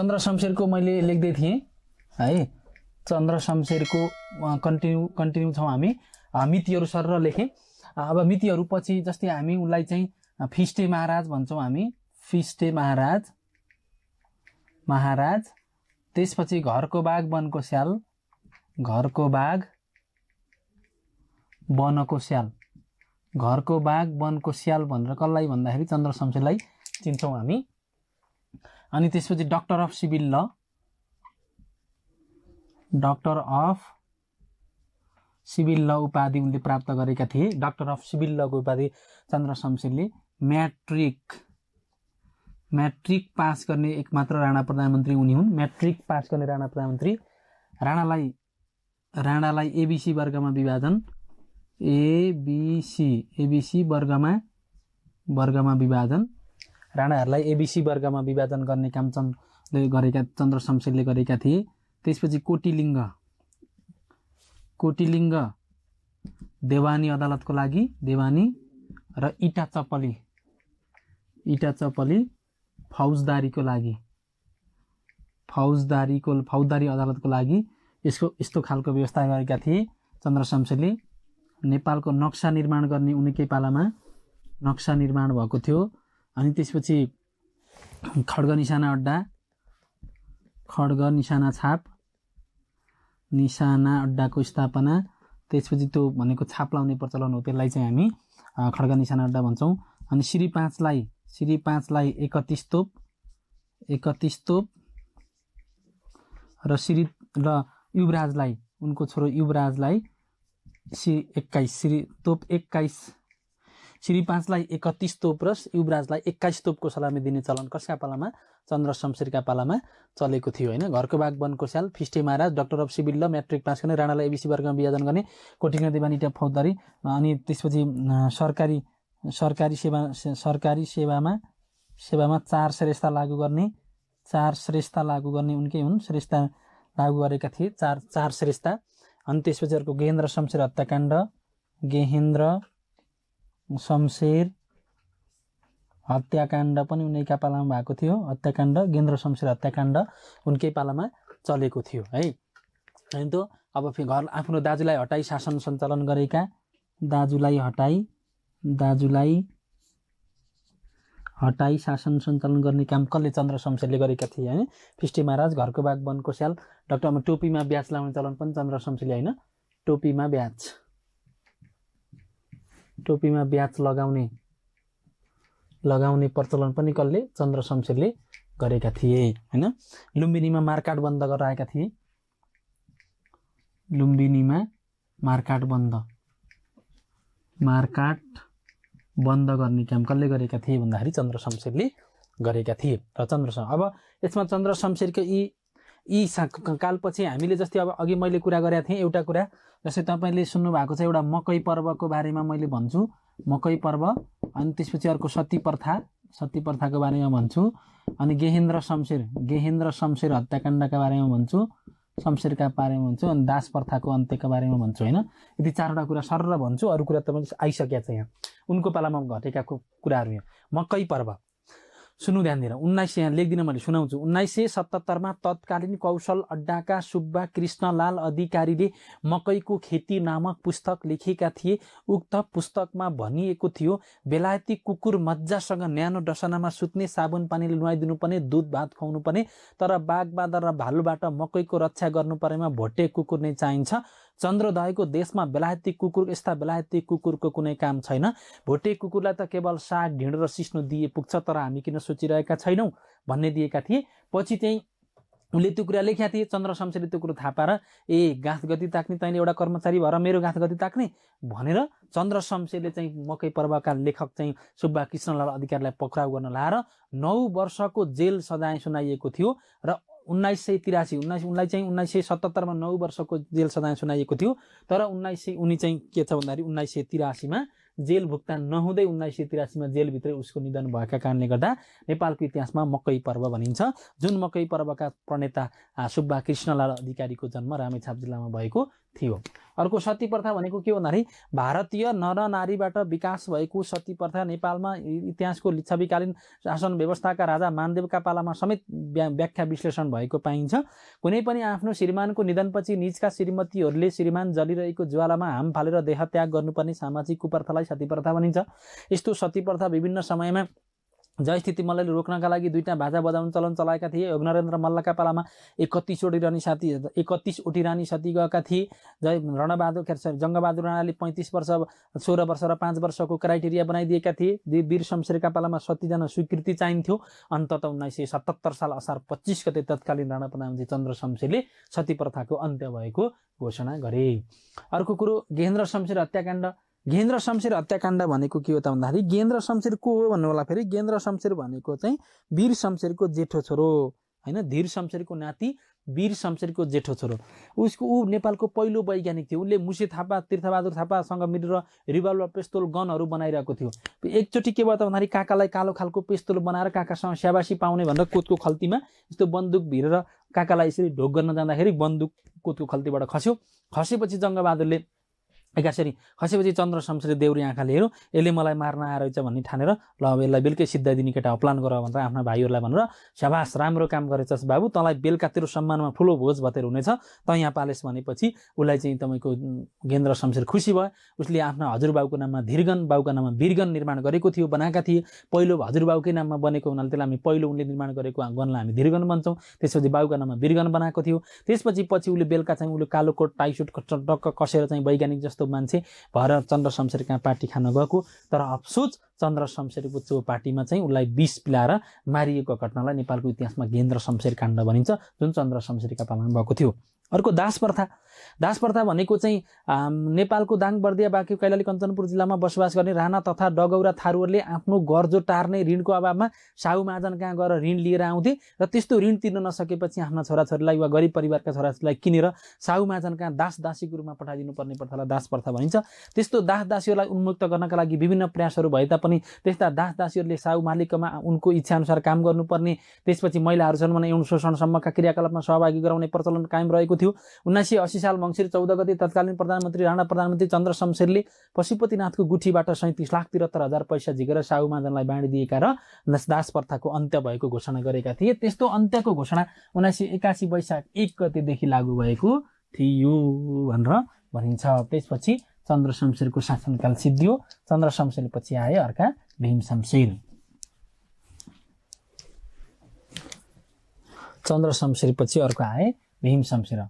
चन्द्र शमशेरको मैले लेख्दै थिएँ है चन्द्र शमशेरको कन्टिन्यू कन्टिन्यू छौँ हामी मितिहरू सर र लेखेँ अब मितिहरू पछि जस्तै हामी उसलाई चाहिँ फिस्टे महाराज भन्छौँ हामी फिस्टे महाराज महाराज त्यसपछि घरको बाघ वनको स्याल घरको बाघ वनको स्याल घरको बाघ वनको स्याल भनेर कसलाई भन्दाखेरि चन्द्र शमशेरलाई चिन्छौँ हामी अनि त्यसपछि doctor of civil law doctor of civil law उपाधि उनले प्राप्त गरेका थिए डक्टर अफ सिभिल लको उपाधि चन्द्र शमशेरले म्याट्रिक म्याट्रिक पास गर्ने एकमात्र राणा प्रधानमन्त्री उनी हुन् म्याट्रिक पास गर्ने राणा प्रधानमन्त्री राणालाई राणालाई एबिसी वर्गमा विभाजन एबिसी एबिसी वर्गमा वर्गमा विभाजन राणाहरूलाई एबिसी वर्गमा विभाजन गर्ने काम चन्दले गरेका चन्द्र शमशेरले गरेका थिए त्यसपछि कोटिलिङ्ग कोटिलिङ्ग देवानी अदालतको लागि देवानी र इटा चपली इटा चपली फौजदारीको लागि फौजदारीको फौजदारी अदालतको लागि यसको यस्तो खालको व्यवस्था गरेका थिए चन्द्र शमशेरले नेपालको नक्सा निर्माण गर्ने उनीकै पालामा नक्सा निर्माण भएको थियो अनि त्यसपछि खड्ग निशाना अड्डा खड्ग निशाना छाप निशाना अड्डाको स्थापना त्यसपछि त्यो भनेको छाप लाउने प्रचलन हो त्यसलाई चाहिँ हामी खड्ग निशाना अड्डा भन्छौँ अनि श्री पाँचलाई श्री पाँचलाई एकतिस तोप एकतिस तोप र श्री र युवराजलाई उनको छोरो युवराजलाई श्री एक्काइस श्री तोप एक्काइस श्रीपाजलाई एकतिस तोप र युवराजलाई एक्काइस तोपको सलामी दिने चलन कसका पालामा चन्द्र शमशेरका पालामा चलेको थियो होइन घरको बाघ वनको स्याल फिस्टे महाराज doctor of civil matric pass गर्ने राणालाई एबिसी वर्गमा विभाजन गर्ने कोटिङ नदी ट्याप फौजदारी अनि त्यसपछि सरकारी सरकारी सेवा सरकारी सेवामा सेवामा चार श्रेष्ठता लागू गर्ने चार श्रेष्ठता लागू गर्ने उनकै हुन् श्रेष्ठ लागू गरेका थिए चार चार श्रेष्ठता अनि त्यसपछि अर्को गेहेन्द्र शमशेर हत्याकाण्ड गेहेन्द्र शमशेर हत्याकाण्ड पनि उनीका पालामा भएको थियो हत्याकाण्ड गेन्द्र शमशेर हत्याकाण्ड उनकै पालामा चलेको थियो है होइन त अब फेरि घर आफ्नो दाजुलाई हटाई शासन सञ्चालन गरेका दाजुलाई हटाई दाजुलाई हटाई शासन सञ्चालन गर्ने काम कसले चन्द्र शमशेरले गरेका थिए होइन फिस्टे महाराज घरको बाघ वनको स्याल डक्टरमा टोपीमा ब्याज लाउने चलन पनि चन्द्र शमशेरले होइन टोपीमा ब्याज टोपीमा ब्याच लगाउने लगाउने प्रचलन पनि कसले चन्द्र शमशेरले गरेका थिए होइन लुम्बिनीमा मार्काट बन्द गराएका थिए लुम्बिनीमा मार्काट बन्द मार्काट बन्द गर्ने काम कसले गरेका थिए भन्दाखेरि चन्द्र शमशेरले गरेका थिए र चन्द्र अब यसमा चन्द्र शमशेरको यी यी कालपछि हामीले जस्तै अब अघि मैले कुरा गरेका थिएँ एउटा कुरा जस्तै तपाईँले सुन्नुभएको छ एउटा मकै पर्वको बारेमा मैले भन्छु मकै पर्व अनि त्यसपछि अर्को सती प्रथा सती प्रथाको बारेमा भन्छु अनि गेहेन्द्र शमशेर गेहेन्द्र शमशेर हत्याकाण्डका बारेमा भन्छु शमशेरका बारेमा भन्छु अनि दास प्रथाको अन्त्यका बारेमा भन्छु होइन यति चारवटा कुरा सर भन्छु अरू कुरा तपाईँले आइसकेको छ यहाँ उनको पालामा घटेका कुराहरू यहाँ मकै पर्व सुन्नु ध्यान दिएर उन्नाइस सय यहाँ लेखिदिनँ मैले सुनाउँछु उन्नाइस सय सतहत्तरमा तत्कालीन कौशल अड्डाका सुब्बा कृष्णलाल अधिकारीले मकैको खेती नामक पुस्तक लेखेका थिए उक्त पुस्तकमा भनिएको थियो बेलायती कुकुर मजासँग न्यानो डसनामा सुत्ने साबुन पानीले पर्ने दुध भात खुवाउनु पर्ने तर बाघ बाँदर र भालुबाट मकैको रक्षा गर्नु परेमा भोटे कुकुर नै चाहिन्छ चन्द्रोदयको देशमा बेलायती कुकुर यस्ता बेलायती कुकुरको कुनै काम छैन भोटे कुकुरलाई त केवल साग ढिँडो र सिस्नो दिए पुग्छ तर हामी किन सोचिरहेका छैनौँ भन्ने दिएका थिए पछि चाहिँ उसले त्यो कुरा लेखेका थिए चन्द्र शमशेरले त्यो कुरो थाहा पाएर ए गाँस गति ताक्ने तैँले एउटा कर्मचारी भएर मेरो गाँस गति ताक्ने भनेर चन्द्र शमशेरले चाहिँ मकै पर्वका लेखक चाहिँ सुब्बा कृष्णलाल अधिकारीलाई पक्राउ गर्न लाएर नौ वर्षको जेल सजाय सुनाइएको थियो र उन्नाइस सय तिरासी उन्नाइस उनलाई चाहिँ उन्नाइस सय सतहत्तरमा नौ वर्षको जेल सजाय सुनाइएको थियो तर उन्नाइस सय उनी चाहिँ के छ भन्दाखेरि उन्नाइस सय तिरासीमा जेल भुक्तान नहुँदै उन्नाइस सय तिरासीमा जेलभित्रै उसको निधन भएका कारणले गर्दा नेपालको इतिहासमा मकै पर्व भनिन्छ जुन मकै पर्वका प्रणेता सुब्बा कृष्णलाल अधिकारीको जन्म रामेछाप जिल्लामा भएको थियो अर्को सती प्रथा भनेको के भन्दाखेरि भारतीय नर नारीबाट विकास भएको सती प्रथा नेपालमा इतिहासको लिच्छविकालीन शासन व्यवस्थाका राजा मानदेवका पालामा समेत व्याख्या विश्लेषण भएको पाइन्छ कुनै पनि आफ्नो श्रीमानको निधनपछि निजका श्रीमतीहरूले श्रीमान जलिरहेको ज्वालामा हाम फालेर देहत्याग गर्नुपर्ने सामाजिक कुप्रथालाई सती प्रथा भनिन्छ यस्तो सती प्रथा विभिन्न समयमा जयस्थिति मल्लले रोक्नका लागि दुईवटा भाजा बजाउने चलन चलाएका थिए नरेन्द्र मल्लका पालामा एकतिसवटी रानी साथी एकतिसवटी रानी सती गएका थिए जय रणबहादुर खेर जङ्गबहादुर राणाले पैँतिस वर्ष सोह्र वर्ष र पाँच वर्षको क्राइटेरिया बनाइदिएका थिए वीर शमशेरका पालामा सतीजना स्वीकृति चाहिन्थ्यो अन्तत उन्नाइस सय सतहत्तर साल असार पच्चिस गते तत्कालीन राणा प्रधानमन्त्री चन्द्र शमशेरले सती प्रथाको अन्त्य भएको घोषणा गरे अर्को कुरो गेहेन्द्र शमशेर हत्याकाण्ड गेन्द्र शमशेर हत्याकाण्ड भनेको के हो त भन्दाखेरि गेन्द्र शमशेर को हो भन्नु होला फेरि गेन्द्र शमशेर भनेको चाहिँ वीर शमशेरको जेठो छोरो होइन धीर शमशेरको नाति वीर शमशेरको जेठो छोरो उसको ऊ नेपालको पहिलो वैज्ञानिक थियो उसले मुसे थापा तीर्थबहादुर थापासँग मिलेर रिभल्भर पेस्तोल गनहरू बनाइरहेको थियो एकचोटि के भयो त भन्दाखेरि काकालाई कालो खालको पेस्तोल बनाएर काकासँग स्याबासी पाउने भनेर कोदको खल्तीमा यस्तो बन्दुक भिरेर काकालाई यसरी ढोक गर्न जाँदाखेरि बन्दुक कोदको खल्तीबाट खस्यो खसेपछि जङ्गबहादुरले एक्कासरी खसेपछि चन्द्र शमशेर देउरी आँखाले हेरौँ यसले मलाई मार्न आएछ भन्ने ठानेर ल अब यसलाई बेलुकै दिने केटा अप्लान गर भनेर आफ्ना भाइहरूलाई भनेर सभास राम्रो काम गरेछस् बाबु तँलाई बेलुकातिर सम्मानमा ठुलो भोज भतेर हुनेछ त यहाँ पालेस भनेपछि उसलाई चाहिँ तपाईँको गेन्द्र शमशेर खुसी भयो उसले आफ्ना हजुरबाउको नाममा धीर्गन बाउको नाममा वीरगन निर्माण गरेको थियो बनाएका थिए पहिलो हजुरबाउकै नाममा बनेको हुनाले त्यसलाई हामी पहिलो उनले निर्माण गरेको गनलाई हामी धीर्गन भन्छौँ त्यसपछि बाउको नाममा वीरगन बनाएको थियो त्यसपछि पछि उसले बेलुका चाहिँ उसले कालो कोट टाइसुट टक्क कसेर चाहिँ वैज्ञानिक जस्तो मान्छे भएर चन्द्र शमशेर कहाँ पार्टी खान गएको तर अफसोच चन्द्र शमशेरको चो पार्टीमा चाहिँ उसलाई विष पिलाएर मारिएको घटनालाई नेपालको इतिहासमा गेन्द्र शमशेर काण्ड भनिन्छ जुन चन्द्र शमशेरका पालामा भएको थियो अर्को दास प्रथा दास प्रथा भनेको चाहिँ नेपालको दाङ बर्दिया बाँकी कैलाली कञ्चनपुर जिल्लामा बसोबास गर्ने राणा तथा डगौरा थारूहरूले आफ्नो गर्जो टार्ने ऋणको अभावमा साहु महाजन कहाँ गएर ऋण लिएर आउँथे र त्यस्तो ऋण तिर्न नसकेपछि आफ्ना छोराछोरीलाई वा गरिब परिवारका छोराछोरीलाई किनेर साहु महाजन कहाँ दास दासीको रूपमा पठाइदिनुपर्ने प्रथालाई दास प्रथा भनिन्छ त्यस्तो दास दासीहरूलाई उन्मुक्त गर्नका लागि विभिन्न प्रयासहरू भए तापनि त्यस्ता दास दासीहरूले साहु मालिकमा उनको इच्छाअनुसार काम गर्नुपर्ने त्यसपछि महिलाहरू भने यौन शोषणसम्मका क्रियाकलापमा सहभागी गराउने प्रचलन कायम रहेको थियो उन्नाइस सय असी साल मङ्सिर चौध गते तत्कालीन प्रधानमन्त्री राणा प्रधानमन्त्री चन्द्र शमशेरले पशुपतिनाथको गुठीबाट सैँतिस लाख त्रिहत्तर हजार पैसा झिकेर साहु महाजनलाई बाँडिदिएका र दास प्रथाको अन्त्य भएको घोषणा गरेका थिए त्यस्तो अन्त्यको घोषणा उन्नाइस सय एकासी वैशाख एक गतेदेखि लागू भएको थियो भनेर भनिन्छ त्यसपछि चन्द्र शमशेरको शासनकाल सिद्धियो चन्द्र शमशेर पछि आए अर्का भीम शमशेर चन्द्र शमशेर पछि अर्को आए भीम शमशेर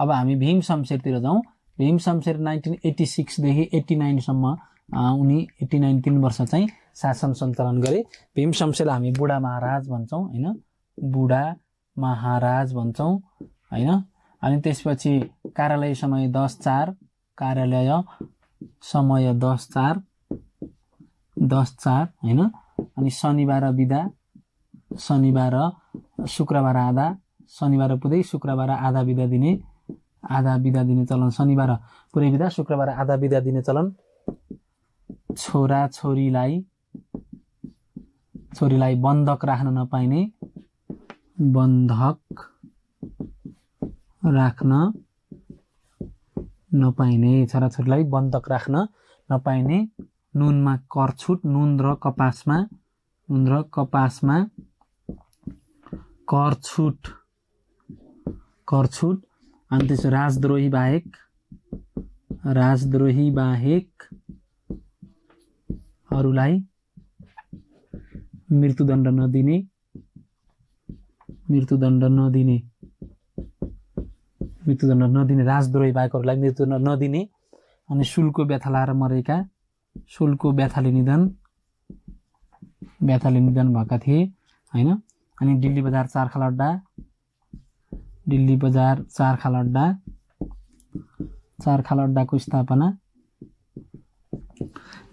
अब हामी भीम शमशेरतिर जाउँ भीम शमशेर नाइन्टिन एट्टी सिक्सदेखि एट्टी नाइनसम्म उनी एट्टी नाइन तिन वर्ष चाहिँ शासन सञ्चालन गरे भीम शमशेरलाई हामी बुढा महाराज भन्छौँ होइन बुढा महाराज भन्छौँ होइन अनि त्यसपछि कार्यालय समय दस चार कार्यालय समय दस चार दस चार होइन अनि शनिबार बिदा शनिबार शुक्रबार आधा शनिबार पुदै शुक्रबार आधा बिदा दिने आधा बिदा दिने चलन शनिबार पुरै बिदा शुक्रबार आधा बिदा दिने चलन छोरा छोरीलाई छोरीलाई बन्धक राख्न नपाइने बन्धक राख्न नपाइने छोराछोरीलाई बन्धक राख्न नपाइने नुनमा करछुट नुन र कपासमा नुन र कपासमा करछुट कर छुट अनि त्यसो राजद्रोही बाहेक राजद्रोही बाहेक अरूलाई मृत्युदण्ड नदिने मृत्युदण्ड नदिने मृत्युदण्ड नदिने राजद्रोही बाहेकहरूलाई मृत्युदण्ड नदिने अनि शुल्क व्यथा लाएर मरेका शुल्क व्यथाले निधन व्यथाले निधन भएका थिए होइन अनि दिल्ली बजार अड्डा दिल्ली बजार चार अड्डा चार अड्डाको स्थापना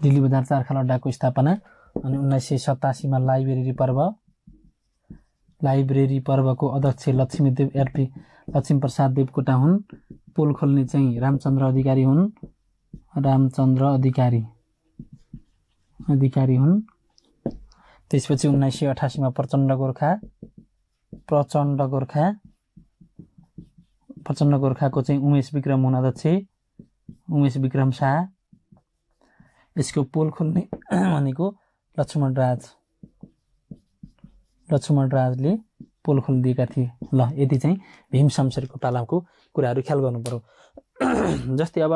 दिल्ली बजार चार अड्डाको स्थापना अनि उन्नाइस सय सतासीमा लाइब्रेरी पर्व लाइब्रेरी पर्वको अध्यक्ष लक्ष्मीदेव एरपी लक्ष्मीप्रसाद देवकोटा हुन् पोल खोल्ने चाहिँ रामचन्द्र अधिकारी हुन् रामचन्द्र अधिकारी अधिकारी हुन् त्यसपछि उन्नाइस सय अठासीमा प्रचण्ड गोर्खा प्रचण्ड गोर्खा प्रचण्ड गोर्खाको चाहिँ उमेश विक्रम हुनाध्यक्ष उमेश विक्रम शाह यसको पोल खोल्ने भनेको लक्ष्मण राज लक्ष्मण राजले पोल खोलिदिएका थिए ल यति चाहिँ भीम शमशेरको पालाको कुराहरू ख्याल गर्नु पऱ्यो जस्तै अब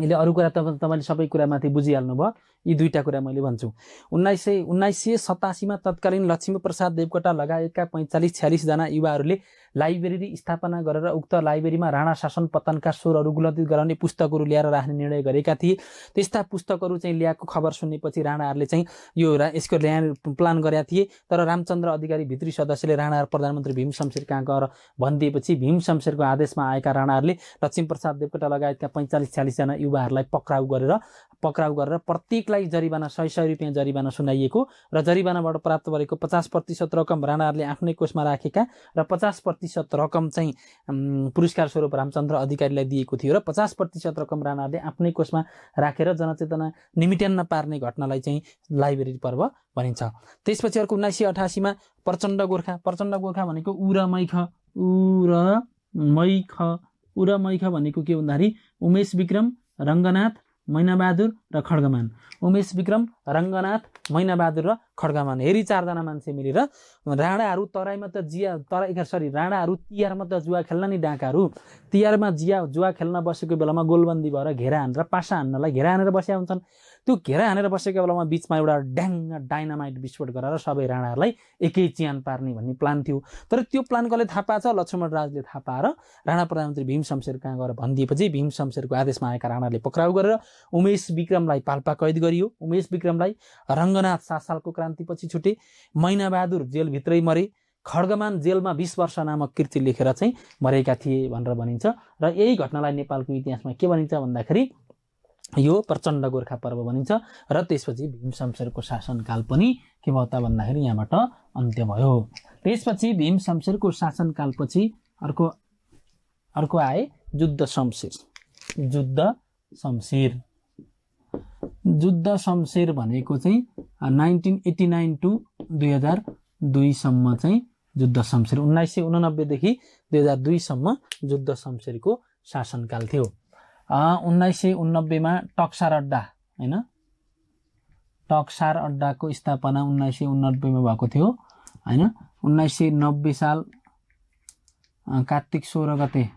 यसले अरू कुरा त तपाईँले सबै कुरामाथि बुझिहाल्नु भयो यी दुईवटा कुरा मैले भन्छु उन्नाइस सय उन्नाइस सय सतासीमा तत्कालीन लक्ष्मीप्रसाद देवकोटा लगायतका पैँचालिस छ्यालिसजना युवाहरूले लाइब्रेरी स्थापना गरेर उक्त लाइब्रेरीमा राणा शासन पतनका स्वरहरू गुलन्दित गराउने पुस्तकहरू ल्याएर राख्ने निर्णय गरेका थिए त्यस्ता पुस्तकहरू चाहिँ ल्याएको खबर सुनेपछि राणाहरूले चाहिँ यो यसको ल्यान प्लान गरेका थिए तर रामचन्द्र अधिकारी भित्री सदस्यले राणा प्रधानमन्त्री भीम शमशेर कहाँ गएर भनिदिएपछि भीम शमशेरको आदेशमा आएका राणाहरूले लक्ष्मीप्रसाद देवकोटा लगायतका पैँचालिस चालिसजना युवाहरूलाई पक्राउ गरेर पक्राउ गरेर प्रत्येकलाई जरिवाना सय सय रुपियाँ जरिवाना सुनाइएको र जरिवानाबाट प्राप्त गरेको पचास प्रतिशत रकम राणाहरूले आफ्नै कोषमा राखेका र पचास प्रतिशत रकम चाहिँ पुरस्कार स्वरूप रामचन्द्र अधिकारीलाई दिएको थियो र पचास प्रतिशत रकम राणाले आफ्नै कोषमा राखेर रा जनचेतना निमिट्यान्न पार्ने घटनालाई चाहिँ लाइब्रेरी पर्व भनिन्छ त्यसपछि अर्को उन्नाइस सय अठासीमा प्रचण्ड गोर्खा प्रचण्ड गोर्खा भनेको उरमैख उरमैख उरमैख भनेको के भन्दाखेरि उमेश विक्रम रङ्गनाथ मैनाबहादुर र खड्गमान उमेश विक्रम रङ्गनाथ मैनाबहादुर र खड्गमान हेरी चारजना मान्छे मिलेर राणाहरू तराईमा त जिया तराई सरी राणाहरू तिहारमा त जुवा खेल्न नि डाँकाहरू तिहारमा जिया जुवा खेल्न बसेको बेलामा गोलबन्दी भएर घेरा हानेर पासा हान्नलाई घेरा हानेर बसेका हुन्छन् त्यो घेरा हानेर बसेको बेलामा बिचमा एउटा ड्याङ्ग डाइनामाइट विस्फोट गरेर सबै राणाहरूलाई एकै चियान पार्ने भन्ने प्लान थियो तर त्यो प्लान कसले थाहा पाएछ लक्ष्मण राजले थाहा पाएर राणा प्रधानमन्त्री भीम शमशेर कहाँ गएर भनिदिएपछि भीम शमशेरको आदेशमा आएका राणाले पक्राउ गरेर उमेश विक्रम विक्रमलाई पाल्पा कैद गरियो उमेश विक्रमलाई रङ्गनाथ सात सालको क्रान्तिपछि छुटे मैनाबहादुर जेलभित्रै मरे खड्गमान जेलमा बिस वर्ष नामक कृति लेखेर चाहिँ मरेका थिए भनेर भनिन्छ र यही घटनालाई नेपालको इतिहासमा के भनिन्छ भन्दाखेरि यो प्रचण्ड गोर्खा पर्व भनिन्छ र त्यसपछि भीम शमशेरको शासनकाल पनि के भयो त भन्दाखेरि यहाँबाट अन्त्य भयो त्यसपछि भीम शमशेरको शासनकालपछि अर्को अर्को आए युद्ध शमशेर युद्ध शमशेर जुद्ध शमशेर भनेको चाहिँ नाइन्टिन एट्टी नाइन टु दुई हजार दुईसम्म चाहिँ जुद्ध शमशेर उन्नाइस सय उनानब्बेदेखि दुई हजार दुईसम्म जुद्ध शमशेरको शासनकाल थियो उन्नाइस सय उन्नब्बेमा टक्सार अड्डा होइन टक्सार अड्डाको स्थापना उन्नाइस सय उन्नब्बेमा भएको थियो होइन उन्नाइस सय नब्बे साल कार्तिक सोह्र गते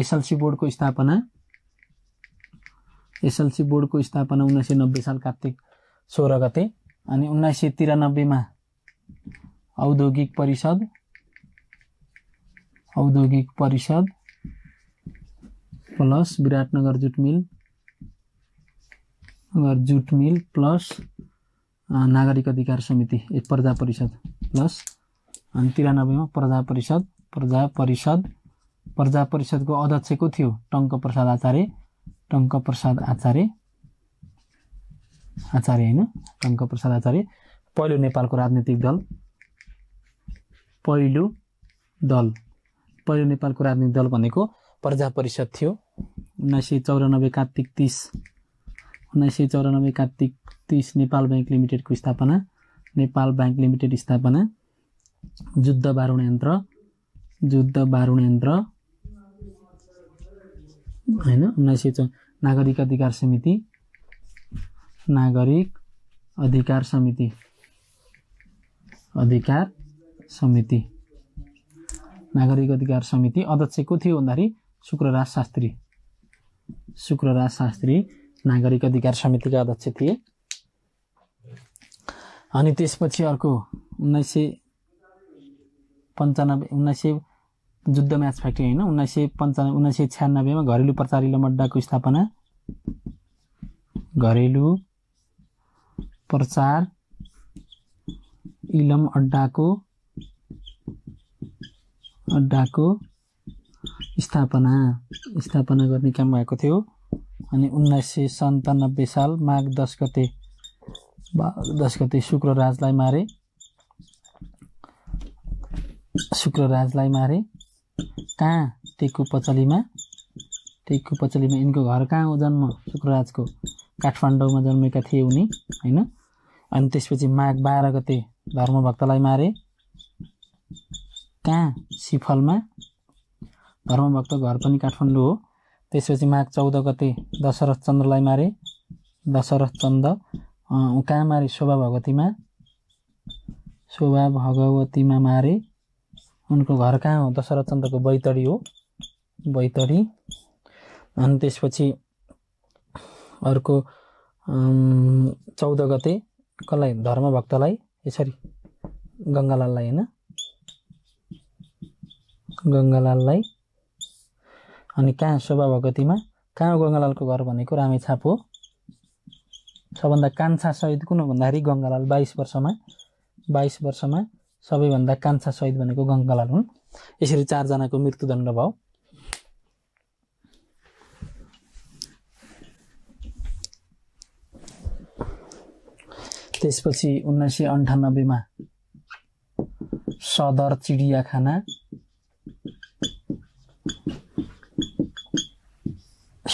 एसएलसी बोर्डको स्थापना एसएलसी बोर्डको स्थापना उन्नाइस सय नब्बे साल कार्तिक सोह्र गते अनि उन्नाइस सय तिरानब्बेमा औद्योगिक परिषद औद्योगिक परिषद plus Biratnagar jute mill jute mill plus नागरिक अधिकार समिति ए प्रजा परिषद प्लस अनि तिरानब्बेमा प्रजा परिषद प्रजा परिषद प्रजा परिषदको अध्यक्षको थियो टङ्क प्रसाद आचार्य टङ्क प्रसाद आचार्य आचार्य होइन टङ्क प्रसाद आचार्य पहिलो नेपालको राजनीतिक दल पहिलो दल पहिलो नेपालको राजनीतिक दल भनेको प्रजा परिषद थियो उन्नाइस सय चौरानब्बे कार्तिक तिस उन्नाइस सय चौरानब्बे कार्तिक तिस नेपाल ब्याङ्क लिमिटेडको स्थापना नेपाल ब्याङ्क लिमिटेड स्थापना युद्ध बारुण यन्त्र युद्ध बारुण यन्त्र होइन उन्नाइस सय नागरिक अधिकार समिति नागरिक अधिकार समिति अधिकार समिति नागरिक अधिकार समिति अध्यक्ष को थियो भन्दाखेरि शुक्रराज शास्त्री शुक्रराज शास्त्री नागरिक अधिकार समितिका अध्यक्ष थिए अनि त्यसपछि अर्को उन्नाइस सय पन्चानब्बे उन्नाइस सय जुद्ध म्याच फ्याक्ट्री होइन उन्नाइस सय पन्चानब्बे उन्नाइस सय छ्यानब्बेमा घरेलु प्रचारिलो मड्डाको स्थापना घरेलु प्रचार इलम अड्डाको अड्डाको स्थापना स्थापना गर्ने काम भएको थियो अनि उन्नाइस सय सन्तानब्बे साल माघ दस गते दस गते शुक्रराजलाई मारे शुक्रराजलाई मारे कहाँ टेकु पचलीमा टेकु पचलीमा यिनको घर कहाँ हो जन्म शुक्रराजको काठमाडौँमा जन्मेका थिए उनी होइन अनि त्यसपछि माघ बाह्र गते धर्मभक्तलाई मारे कहाँ सिफलमा धर्मभक्त घर पनि काठमाडौँ हो त्यसपछि माघ चौध गते दशरथ चन्द्रलाई मारे दशरथ चन्द्र कहाँ मारे शोभा भगवतीमा शोभा भगवतीमा मारे उनको घर कहाँ हो दशरथ चन्द्रको बैतडी हो बैतडी अनि त्यसपछि अर्को चौध गते कसलाई धर्मभक्तलाई यसरी गङ्गालाललाई होइन गङ्गालाललाई अनि कहाँ शोभा भगतीमा कहाँ गङ्गालालको घर भनेको रामेछाप हो सबभन्दा कान्छा सहित कुन भन्दाखेरि गङ्गालाल बाइस वर्षमा बाइस वर्षमा सबैभन्दा कान्छा सहिद भनेको गङ्गालाल हुन् यसरी चारजनाको मृत्युदण्ड भयो त्यसपछि उन्नाइस सय अन्ठानब्बेमा सदर चिडियाखाना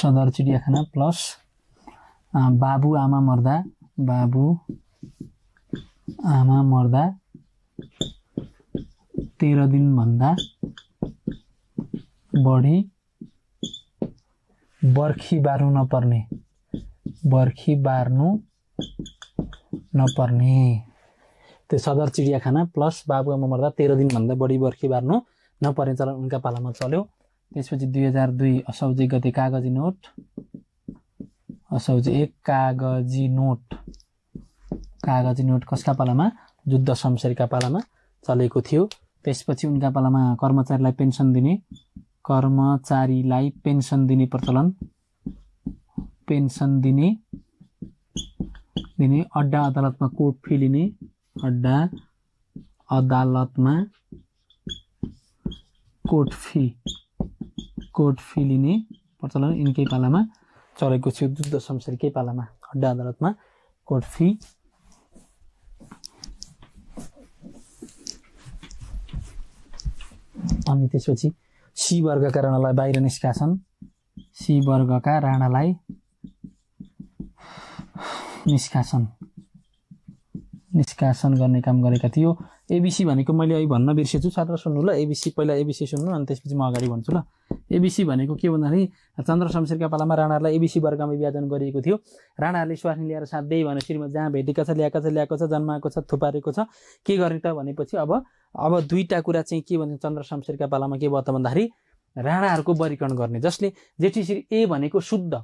सदर चिडियाखाना प्लस बाबु आमा मर्दा बाबु आमा मर्दा तेह्र दिनभन्दा बढी बर्खी बार्नु नपर्ने बर्खी बार्नु नपर्ने त्यो सदर चिडियाखाना प्लस बाबुआमा मर्दा तेह्र दिनभन्दा बढी बर्खी बार्नु नपर्ने चलन उनका पालामा चल्यो त्यसपछि दुई हजार दुई असौजी गते कागजी नोट असौजी एक कागजी नोट कागजी नोट कसका पालामा जुद्ध शमशेरका पालामा चलेको थियो त्यसपछि उनका पालामा कर्मचारीलाई पेन्सन दिने कर्मचारीलाई पेन्सन दिने प्रचलन पेन्सन दिने दिने अड्डा अदालतमा कोर्ट फी लिने अड्डा अदालतमा कोर्ट फी कोर्ट फी लिने प्रचलन यिनकै पालामा चलेको थियो जुद्ध शमशेरकै पालामा अड्डा अदालतमा कोर्ट फी अनि त्यसपछि सी वर्गका राणालाई बाहिर निस्काछन् सी वर्गका राणालाई निष्कासन निष्कासन गर्ने काम गरेका थियो एबिसी भनेको मैले अहिले भन्न बिर्सेछु छात्र सुन्नु ल एबिसी पहिला एबिसी सुन्नु अनि त्यसपछि म अगाडि भन्छु ल एबिसी भनेको के भन्दाखेरि चन्द्र शमशेरका पालामा राणाहरूलाई एबिसी वर्गमा विभाजन गरिएको थियो राणाहरूले स्वास्नी ल्याएर साथ दिए भनेर श्रीमा जहाँ भेटेका छ ल्याएको छ ल्याएको छ जन्माएको छ थुपारेको छ के गर्ने त भनेपछि अब अब दुईवटा कुरा चाहिँ के भन्छ चन्द्र शमशेरका पालामा के भयो त भन्दाखेरि राणाहरूको वर्गीकरण गर्ने जसले जेठी श्री ए भनेको शुद्ध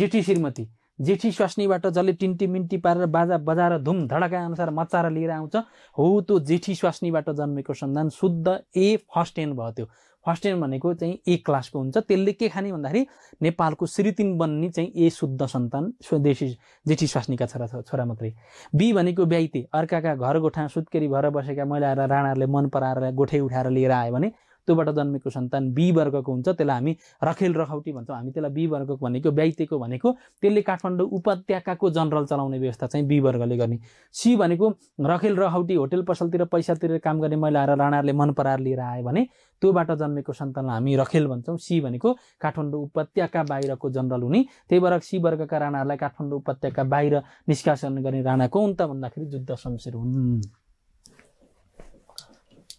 जेठी श्रीमती जेठी स्वास्नीबाट जसले टिन्टी मिन्टी पारेर बाजा बजाएर धुम धडका अनुसार मचाएर लिएर आउँछ हो त्यो जेठी स्वास्नीबाट जन्मेको सन्तान शुद्ध ए फर्स्ट एन भयो त्यो फर्स्ट भनेको चाहिँ ए क्लासको हुन्छ त्यसले के खाने भन्दाखेरि नेपालको श्रीतिन बन्ने चाहिँ ए शुद्ध सन्तान स्वदेशी जेठी स्वास्नीका छोरा छोरा मात्रै बी भनेको ब्याइते अर्काका घर गोठा सुत्केरी भएर बसेका र राणाहरूले मन पराएर गोठै उठाएर लिएर आयो भने त्योबाट जन्मेको सन्तान बी वर्गको हुन्छ त्यसलाई हामी रखेल रखौटी भन्छौँ हामी त्यसलाई बी वर्गको भनेको ब्याइतेको भनेको त्यसले काठमाडौँ उपत्यकाको जनरल चलाउने व्यवस्था चाहिँ बी वर्गले गर्ने सी भनेको रखेल रखौटी होटेल पसलतिर पैसातिर काम गर्ने र राणाहरूले मन पराएर लिएर आयो भने त्योबाट जन्मेको सन्तानलाई हामी रखेल भन्छौँ सी भनेको काठमाडौँ उपत्यका बाहिरको जनरल हुने त्यही भएर सी वर्गका राणाहरूलाई काठमाडौँ उपत्यका बाहिर निष्कासन गर्ने राणा को हुन् त भन्दाखेरि जुद्ध शमशेर हुन्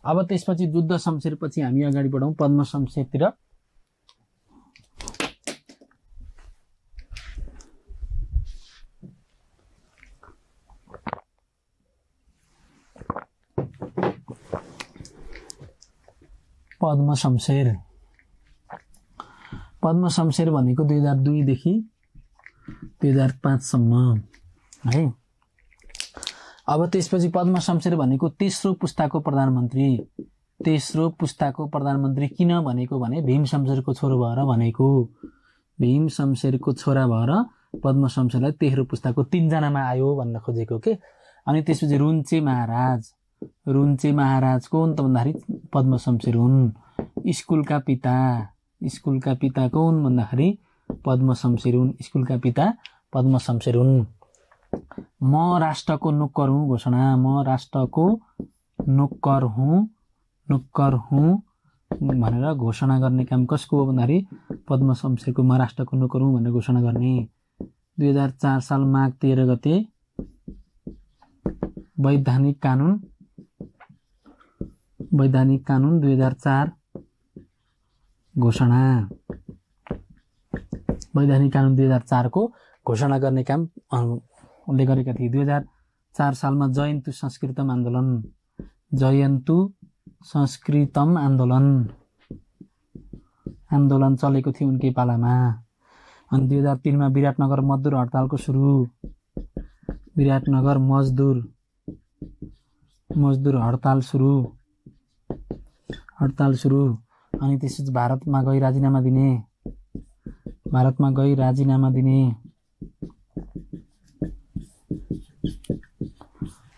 अब त्यसपछि शमशेर शमशेरपछि हामी अगाडि बढौँ पद्म शमशेरतिर पद्म शमशेर पद्म शमशेर भनेको दुई हजार दुईदेखि दुई हजार पाँचसम्म है अब त्यसपछि पद्म शमशेर भनेको तेस्रो पुस्ताको प्रधानमन्त्री तेस्रो पुस्ताको प्रधानमन्त्री किन भनेको भने भीम शमशेरको छोरो भएर भनेको भीम शमशेरको छोरा भएर पद्म शमशेरलाई तेस्रो पुस्ताको तिनजनामा आयो भन्न खोजेको के अनि त्यसपछि रुन्चे महाराज रुन्चे महाराज को हुन् त भन्दाखेरि पद्म शमशेर हुन् स्कुलका पिता स्कुलका पिता को हुन् भन्दाखेरि पद्म शमशेर हुन् स्कुलका पिता पद्म शमशेर हुन् म राष्ट्रको नुक्कर हुँ घोषणा म राष्ट्रको नुक्कर हुँ नुक्कर हुँ भनेर घोषणा गर्ने काम कसको हो भन्दाखेरि पद्म शमशेरको म राष्ट्रको नुक्कर हुँ भनेर घोषणा गर्ने दुई हजार चार साल माघ तेह्र गते वैधानिक कानुन वैधानिक कानुन दुई हजार चार घोषणा वैधानिक कानुन दुई हजार चारको घोषणा गर्ने काम उनले गरेका थिए दुई हजार चार सालमा जयन्तु संस्कृतम आन्दोलन जयन्तु संस्कृतम आन्दोलन आन्दोलन चलेको थियो उनकै पालामा अनि दुई हजार तिनमा विराटनगर मजदुर हडतालको सुरु विराटनगर मजदुर मजदुर हडताल सुरु हडताल सुरु अनि त्यसपछि भारतमा गई राजीनामा दिने भारतमा गई राजीनामा दिने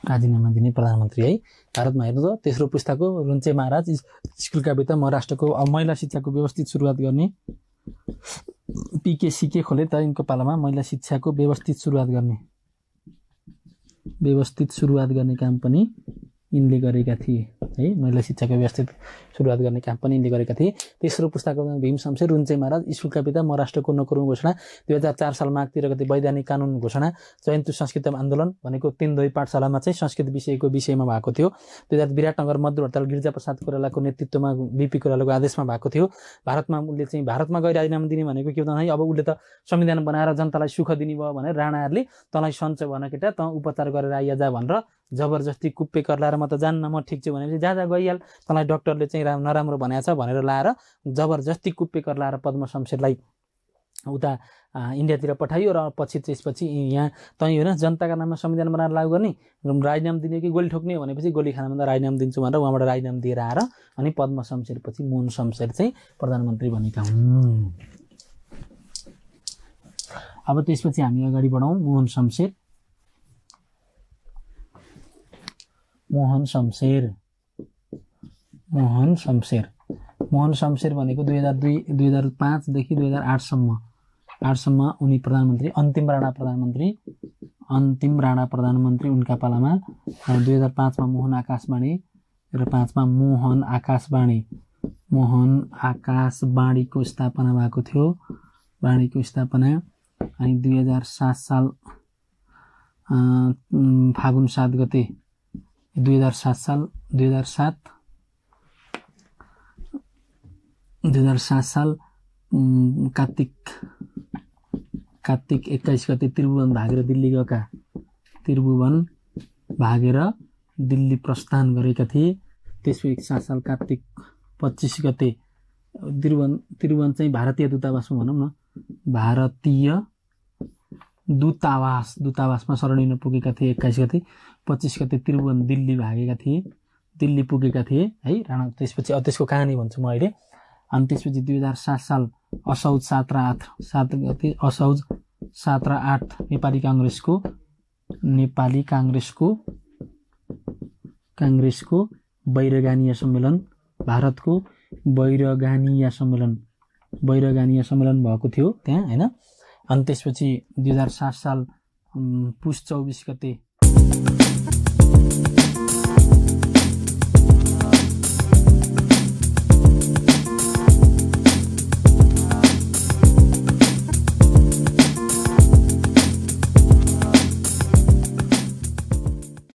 राजीनामा दिने प्रधानमन्त्री है भारतमा हेर्नु त तेस्रो पुस्ताको रुन्चे महाराज स्कुलका भित्र म राष्ट्रको महिला शिक्षाको व्यवस्थित सुरुवात गर्ने पिके सिके खोले त यिनको पालामा महिला शिक्षाको व्यवस्थित सुरुवात गर्ने व्यवस्थित सुरुवात गर्ने काम पनि यिनले गरेका थिए है महिला शिक्षाको व्यवस्थित सुरुवात गर्ने काम पनि यिनले गरेका थिए तेस्रो पुस्ताको भीम शमशेर रुन्चे महाराज स्कुलका पिता महाराष्ट्रको नकरुङ घोषणा दुई हजार चार साल माघतिर गति वैधानिक कानुन घोषणा जयन्तु संस्कृत आन्दोलन भनेको दुई पाठशालामा चाहिँ संस्कृत विषयको विषयमा भएको थियो दुई हजार विराटनगर मद्दु हडताल प्रसाद कोरालाको नेतृत्वमा बिपी कोरालाको आदेशमा भएको थियो भारतमा उसले चाहिँ भारतमा गएर राजीनामा दिने भनेको के भन्दाखेरि अब उसले त संविधान बनाएर जनतालाई सुख दिने भयो भनेर राणाहरूले तँलाई सन्च भन केटा तँ उपचार गरेर आइजा भनेर जबरजस्ती कुप्पे कर्लाएर म त जान्न म ठिक छु भनेपछि जहाँ जहाँ गइहाल तँलाई डक्टरले चाहिँ राम नराम्रो भनेको छ भनेर लाएर जबरजस्ती कुप्पे कर्लाएर पद्म शमशेरलाई उता इन्डियातिर पठाइयो र पछि त्यसपछि यहाँ तैँ होइन जनताका नाममा संविधान बनाएर लागू गर्ने राजीनाम दिने कि गोली ठोक्ने भनेपछि गोली खानामा त राजीनाम दिन्छु भनेर उहाँबाट राजीनाम दिएर आएर अनि पद्म शमशेर पछि मोहन शमशेर चाहिँ प्रधानमन्त्री भनेका हुन् अब त्यसपछि हामी अगाडि बढौँ मोहन शमशेर मोहन शमशेर मोहन शमशेर मोहन शमशेर भनेको दुई हजार दुई दुई हजार पाँचदेखि दुई हजार आठसम्म आठसम्म उनी प्रधानमन्त्री अन्तिम राणा प्रधानमन्त्री अन्तिम राणा प्रधानमन्त्री उनका पालामा दुई हजार पाँचमा मोहन आकाशवाणी र पाँचमा मोहन आकाशवाणी मोहन आकाशवाणीको स्थापना भएको थियो वाणीको स्थापना अनि दुई हजार सात साल फागुन सात गते दुई हजार सात साल दुई हजार सात दुई हजार सात साल कार्तिक कार्तिक एक्काइस गते त्रिभुवन भागेर दिल्ली गएका त्रिभुवन भागेर दिल्ली प्रस्थान गरेका थिए त्यसपछि सात साल कार्तिक पच्चिस गते त्रिभुवन त्रिभुवन चाहिँ भारतीय दूतावासमा भनौँ न भारतीय दूतावास दूतावासमा शरणिन पुगेका थिए एक्काइस गते पच्चिस गते त्रिभुवन दिल्ली भागेका थिए दिल्ली पुगेका थिए है राणा त्यसपछि त्यसको कहानी भन्छु म अहिले अनि त्यसपछि दुई हजार सात साल असौज सात र आठ सात गते असौज सात र आठ नेपाली काङ्ग्रेसको नेपाली काङ्ग्रेसको काङ्ग्रेसको बैरगानिया सम्मेलन भारतको बैरगानिया सम्मेलन बैरगानीय सम्मेलन भएको थियो त्यहाँ होइन अनि त्यसपछि दुई हजार सात साल पुस चौबिस गते